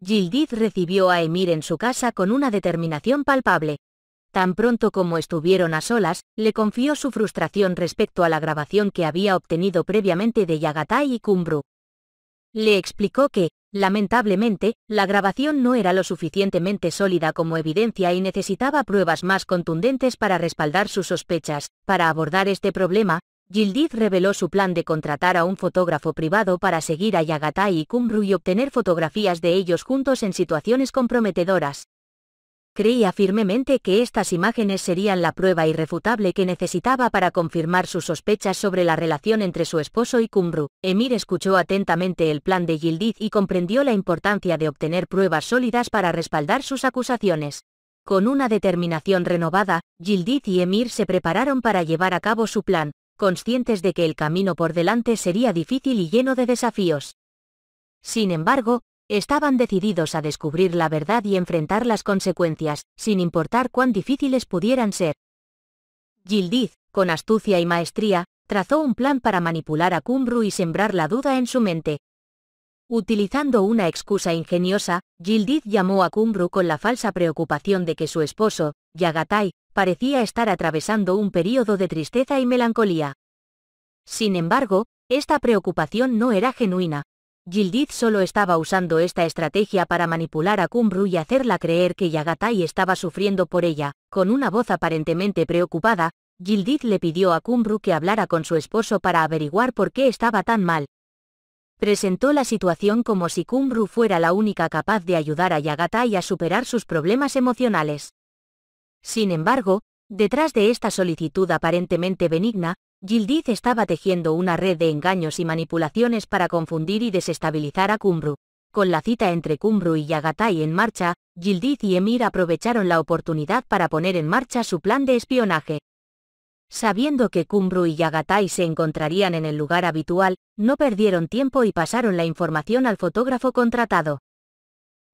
Gildiz recibió a Emir en su casa con una determinación palpable. Tan pronto como estuvieron a solas, le confió su frustración respecto a la grabación que había obtenido previamente de Yagatai y Kumbru. Le explicó que, lamentablemente, la grabación no era lo suficientemente sólida como evidencia y necesitaba pruebas más contundentes para respaldar sus sospechas. Para abordar este problema, Gildiz reveló su plan de contratar a un fotógrafo privado para seguir a Yagatai y Kumru y obtener fotografías de ellos juntos en situaciones comprometedoras. Creía firmemente que estas imágenes serían la prueba irrefutable que necesitaba para confirmar sus sospechas sobre la relación entre su esposo y Kumru. Emir escuchó atentamente el plan de Gildiz y comprendió la importancia de obtener pruebas sólidas para respaldar sus acusaciones. Con una determinación renovada, Gildiz y Emir se prepararon para llevar a cabo su plan, conscientes de que el camino por delante sería difícil y lleno de desafíos. Sin embargo, estaban decididos a descubrir la verdad y enfrentar las consecuencias, sin importar cuán difíciles pudieran ser. Gildiz, con astucia y maestría, trazó un plan para manipular a Kumbru y sembrar la duda en su mente. Utilizando una excusa ingeniosa, Gildiz llamó a Kumbru con la falsa preocupación de que su esposo, Yagatai, parecía estar atravesando un período de tristeza y melancolía. Sin embargo, esta preocupación no era genuina. Gildith solo estaba usando esta estrategia para manipular a Kumru y hacerla creer que Yagatai estaba sufriendo por ella. Con una voz aparentemente preocupada, Gildith le pidió a Kumru que hablara con su esposo para averiguar por qué estaba tan mal. Presentó la situación como si Kumru fuera la única capaz de ayudar a Yagatai a superar sus problemas emocionales. Sin embargo, detrás de esta solicitud aparentemente benigna, Gildiz estaba tejiendo una red de engaños y manipulaciones para confundir y desestabilizar a Kumru. Con la cita entre Kumru y Yagatai en marcha, Gildiz y Emir aprovecharon la oportunidad para poner en marcha su plan de espionaje. Sabiendo que Kumru y Yagatai se encontrarían en el lugar habitual, no perdieron tiempo y pasaron la información al fotógrafo contratado.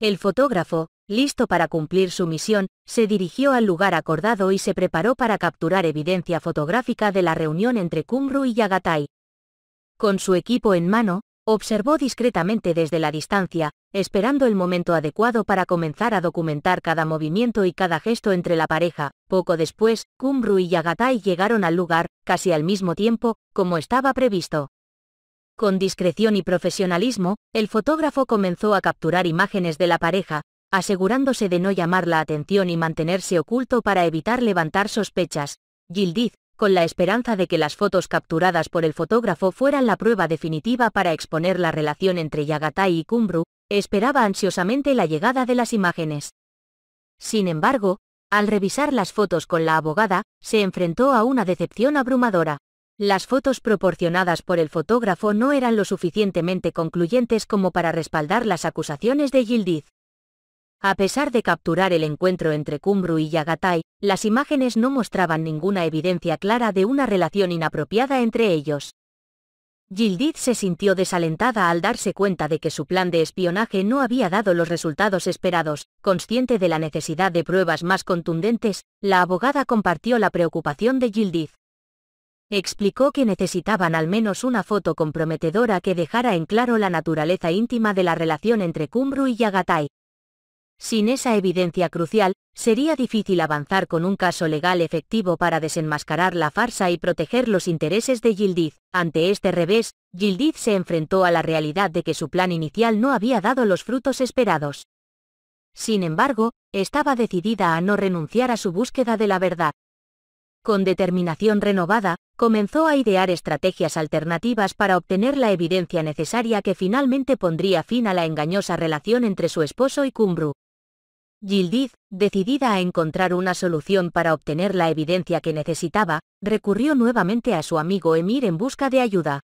El fotógrafo, listo para cumplir su misión, se dirigió al lugar acordado y se preparó para capturar evidencia fotográfica de la reunión entre Kumru y Yagatai. Con su equipo en mano, observó discretamente desde la distancia, esperando el momento adecuado para comenzar a documentar cada movimiento y cada gesto entre la pareja. Poco después, Kumru y Yagatai llegaron al lugar, casi al mismo tiempo, como estaba previsto. Con discreción y profesionalismo, el fotógrafo comenzó a capturar imágenes de la pareja, asegurándose de no llamar la atención y mantenerse oculto para evitar levantar sospechas. Gildiz, con la esperanza de que las fotos capturadas por el fotógrafo fueran la prueba definitiva para exponer la relación entre Yagatai y Kumbru, esperaba ansiosamente la llegada de las imágenes. Sin embargo, al revisar las fotos con la abogada, se enfrentó a una decepción abrumadora. Las fotos proporcionadas por el fotógrafo no eran lo suficientemente concluyentes como para respaldar las acusaciones de Gildiz. A pesar de capturar el encuentro entre Kumru y Yagatai, las imágenes no mostraban ninguna evidencia clara de una relación inapropiada entre ellos. Gildith se sintió desalentada al darse cuenta de que su plan de espionaje no había dado los resultados esperados. Consciente de la necesidad de pruebas más contundentes, la abogada compartió la preocupación de Gildith. Explicó que necesitaban al menos una foto comprometedora que dejara en claro la naturaleza íntima de la relación entre Kumru y Yagatai, sin esa evidencia crucial, sería difícil avanzar con un caso legal efectivo para desenmascarar la farsa y proteger los intereses de Gildiz. Ante este revés, Gildiz se enfrentó a la realidad de que su plan inicial no había dado los frutos esperados. Sin embargo, estaba decidida a no renunciar a su búsqueda de la verdad. Con determinación renovada, comenzó a idear estrategias alternativas para obtener la evidencia necesaria que finalmente pondría fin a la engañosa relación entre su esposo y Kumbru. Gildiz, decidida a encontrar una solución para obtener la evidencia que necesitaba, recurrió nuevamente a su amigo Emir en busca de ayuda.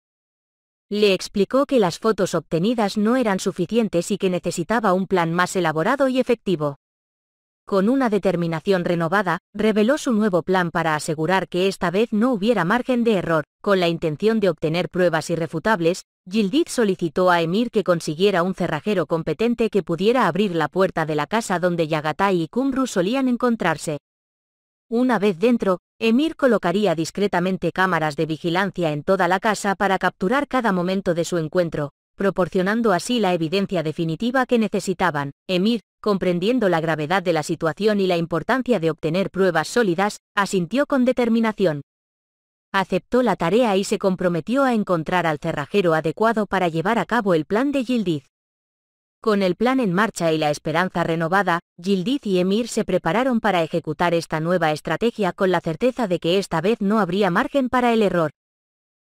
Le explicó que las fotos obtenidas no eran suficientes y que necesitaba un plan más elaborado y efectivo con una determinación renovada, reveló su nuevo plan para asegurar que esta vez no hubiera margen de error. Con la intención de obtener pruebas irrefutables, Yildiz solicitó a Emir que consiguiera un cerrajero competente que pudiera abrir la puerta de la casa donde Yagatai y Kumru solían encontrarse. Una vez dentro, Emir colocaría discretamente cámaras de vigilancia en toda la casa para capturar cada momento de su encuentro, proporcionando así la evidencia definitiva que necesitaban. Emir, comprendiendo la gravedad de la situación y la importancia de obtener pruebas sólidas, asintió con determinación. Aceptó la tarea y se comprometió a encontrar al cerrajero adecuado para llevar a cabo el plan de Gildiz. Con el plan en marcha y la esperanza renovada, Gildiz y Emir se prepararon para ejecutar esta nueva estrategia con la certeza de que esta vez no habría margen para el error.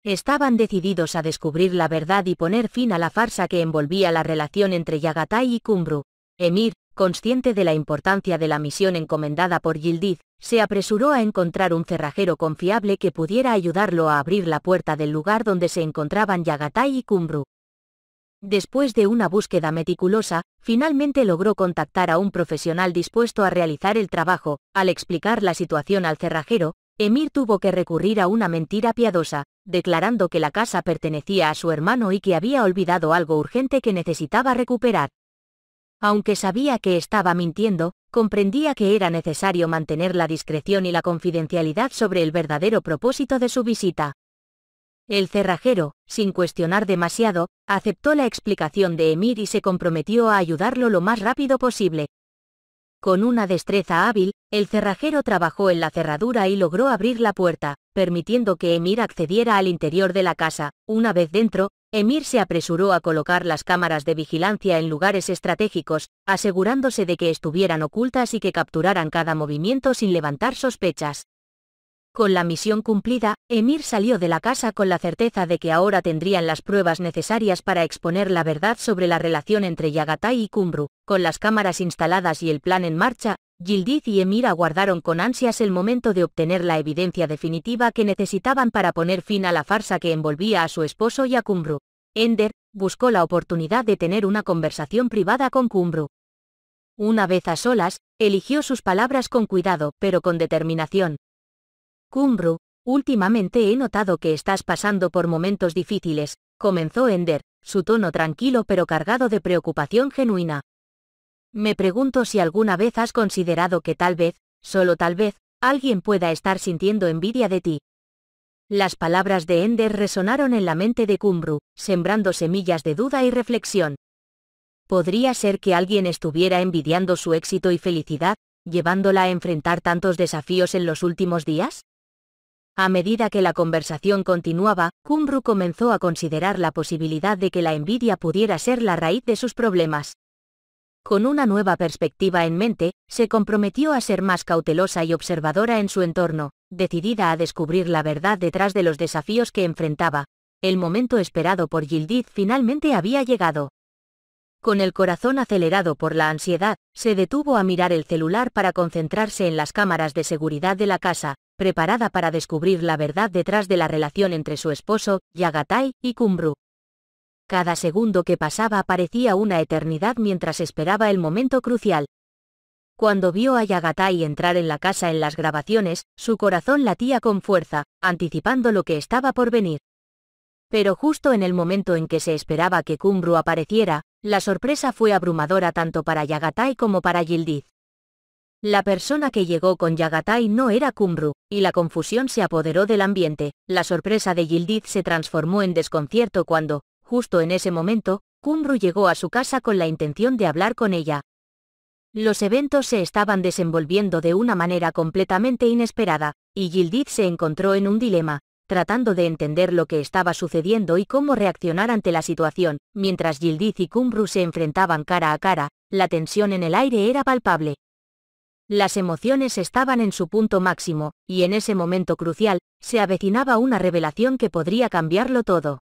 Estaban decididos a descubrir la verdad y poner fin a la farsa que envolvía la relación entre Yagatai y Kumbru. Emir, consciente de la importancia de la misión encomendada por Yildiz, se apresuró a encontrar un cerrajero confiable que pudiera ayudarlo a abrir la puerta del lugar donde se encontraban Yagatai y Kumbru. Después de una búsqueda meticulosa, finalmente logró contactar a un profesional dispuesto a realizar el trabajo. Al explicar la situación al cerrajero, Emir tuvo que recurrir a una mentira piadosa, declarando que la casa pertenecía a su hermano y que había olvidado algo urgente que necesitaba recuperar. Aunque sabía que estaba mintiendo, comprendía que era necesario mantener la discreción y la confidencialidad sobre el verdadero propósito de su visita. El cerrajero, sin cuestionar demasiado, aceptó la explicación de Emir y se comprometió a ayudarlo lo más rápido posible, con una destreza hábil, el cerrajero trabajó en la cerradura y logró abrir la puerta, permitiendo que Emir accediera al interior de la casa. Una vez dentro, Emir se apresuró a colocar las cámaras de vigilancia en lugares estratégicos, asegurándose de que estuvieran ocultas y que capturaran cada movimiento sin levantar sospechas. Con la misión cumplida, Emir salió de la casa con la certeza de que ahora tendrían las pruebas necesarias para exponer la verdad sobre la relación entre Yagatai y Kumbru. Con las cámaras instaladas y el plan en marcha, Gildiz y Emir aguardaron con ansias el momento de obtener la evidencia definitiva que necesitaban para poner fin a la farsa que envolvía a su esposo y a Kumbru. Ender buscó la oportunidad de tener una conversación privada con Kumbru. Una vez a solas, eligió sus palabras con cuidado, pero con determinación. Kumbru, últimamente he notado que estás pasando por momentos difíciles, comenzó Ender, su tono tranquilo pero cargado de preocupación genuina. Me pregunto si alguna vez has considerado que tal vez, solo tal vez, alguien pueda estar sintiendo envidia de ti. Las palabras de Ender resonaron en la mente de Kumbru, sembrando semillas de duda y reflexión. ¿Podría ser que alguien estuviera envidiando su éxito y felicidad, llevándola a enfrentar tantos desafíos en los últimos días? A medida que la conversación continuaba, Kumbru comenzó a considerar la posibilidad de que la envidia pudiera ser la raíz de sus problemas con una nueva perspectiva en mente, se comprometió a ser más cautelosa y observadora en su entorno, decidida a descubrir la verdad detrás de los desafíos que enfrentaba. El momento esperado por Gildith finalmente había llegado. Con el corazón acelerado por la ansiedad, se detuvo a mirar el celular para concentrarse en las cámaras de seguridad de la casa, preparada para descubrir la verdad detrás de la relación entre su esposo, Yagatai, y Kumbru. Cada segundo que pasaba parecía una eternidad mientras esperaba el momento crucial. Cuando vio a Yagatai entrar en la casa en las grabaciones, su corazón latía con fuerza, anticipando lo que estaba por venir. Pero justo en el momento en que se esperaba que Kumbru apareciera, la sorpresa fue abrumadora tanto para Yagatai como para Yildiz. La persona que llegó con Yagatai no era Kumbru, y la confusión se apoderó del ambiente. La sorpresa de Yildiz se transformó en desconcierto cuando, Justo en ese momento, Kumru llegó a su casa con la intención de hablar con ella. Los eventos se estaban desenvolviendo de una manera completamente inesperada, y Gildith se encontró en un dilema, tratando de entender lo que estaba sucediendo y cómo reaccionar ante la situación. Mientras Gildith y Kumru se enfrentaban cara a cara, la tensión en el aire era palpable. Las emociones estaban en su punto máximo, y en ese momento crucial, se avecinaba una revelación que podría cambiarlo todo.